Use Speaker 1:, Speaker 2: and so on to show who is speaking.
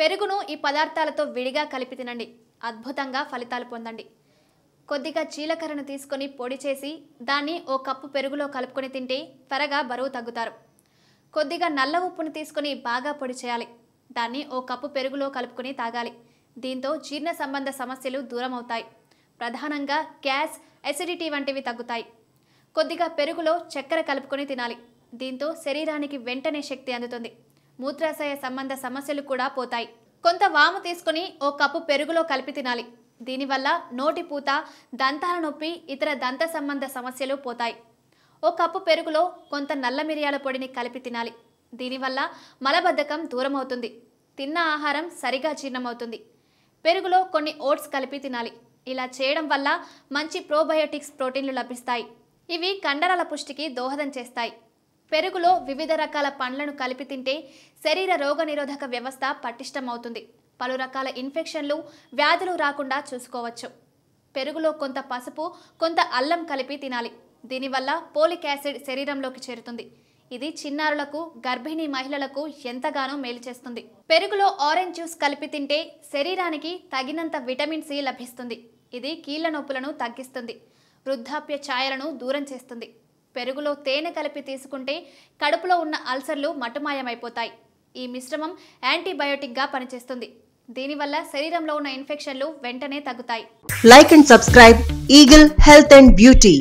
Speaker 1: పెరుగును ఈ పదార్థాలతో విడిగా కలిపి తినండి అద్భుతంగా ఫలితాలు పొందండి కొద్దిగా చీలకర్రను తీసుకొని పొడి చేసి దాన్ని ఓ కప్పు పెరుగులో కలుపుకొని తింటే త్వరగా బరువు తగ్గుతారు కొద్దిగా నల్ల ఉప్పును తీసుకొని బాగా పొడి చేయాలి దాన్ని ఓ కప్పు పెరుగులో కలుపుకొని తాగాలి దీంతో జీర్ణ సంబంధ సమస్యలు దూరం అవుతాయి ప్రధానంగా గ్యాస్ ఎసిడిటీ వంటివి తగ్గుతాయి కొద్దిగా పెరుగులో చక్కెర కలుపుకొని తినాలి దీంతో శరీరానికి వెంటనే శక్తి అందుతుంది మూత్రాశయ సంబంధ సమస్యలు కూడా పోతాయి కొంత వాము తీసుకుని ఓ కప్పు పెరుగులో కలిపి తినాలి దీనివల్ల నోటి పూత దంతాల నొప్పి ఇతర దంత సంబంధ సమస్యలు పోతాయి ఓ కప్పు పెరుగులో కొంత నల్ల మిరియాల పొడిని కలిపి తినాలి దీనివల్ల మలబద్ధకం దూరం అవుతుంది తిన్న ఆహారం సరిగా జీర్ణమవుతుంది పెరుగులో కొన్ని ఓట్స్ కలిపి తినాలి ఇలా చేయడం వల్ల మంచి ప్రోబయోటిక్స్ ప్రోటీన్లు లభిస్తాయి ఇవి కండరాల పుష్టికి దోహదం చేస్తాయి పెరుగులో వివిధ రకాల పండ్లను కలిపి తింటే శరీర రోగనిరోధక వ్యవస్థ పటిష్టమవుతుంది పలు రకాల ఇన్ఫెక్షన్లు వ్యాధులు రాకుండా చూసుకోవచ్చు పెరుగులో కొంత పసుపు కొంత అల్లం కలిపి తినాలి దీనివల్ల పోలిక్ యాసిడ్ శరీరంలోకి చేరుతుంది ఇది చిన్నారులకు గర్భిణీ మహిళలకు ఎంతగానో మేలు చేస్తుంది పెరుగులో ఆరెంజ్ జ్యూస్ కలిపి తింటే శరీరానికి తగినంత విటమిన్ సి లభిస్తుంది ఇది కీళ్ల నొప్పులను తగ్గిస్తుంది వృద్ధాప్య ఛాయలను దూరం చేస్తుంది పెరుగులో తేనె కలిపి తీసుకుంటే కడుపులో ఉన్న అల్సర్లు మటుమాయమైపోతాయి ఈ మిశ్రమం యాంటీబయోటిక్గా పనిచేస్తుంది దీనివల్ల శరీరంలో ఉన్న ఇన్ఫెక్షన్లు వెంటనే తగ్గుతాయి like and subscribe Eagle Health and beauty